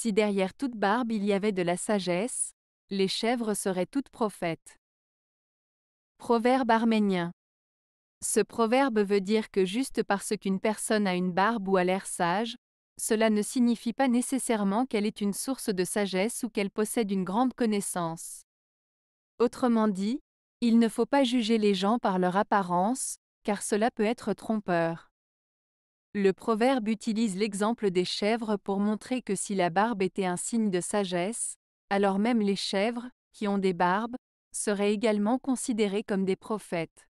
Si derrière toute barbe il y avait de la sagesse, les chèvres seraient toutes prophètes. Proverbe arménien. Ce proverbe veut dire que juste parce qu'une personne a une barbe ou a l'air sage, cela ne signifie pas nécessairement qu'elle est une source de sagesse ou qu'elle possède une grande connaissance. Autrement dit, il ne faut pas juger les gens par leur apparence, car cela peut être trompeur. Le proverbe utilise l'exemple des chèvres pour montrer que si la barbe était un signe de sagesse, alors même les chèvres, qui ont des barbes, seraient également considérées comme des prophètes.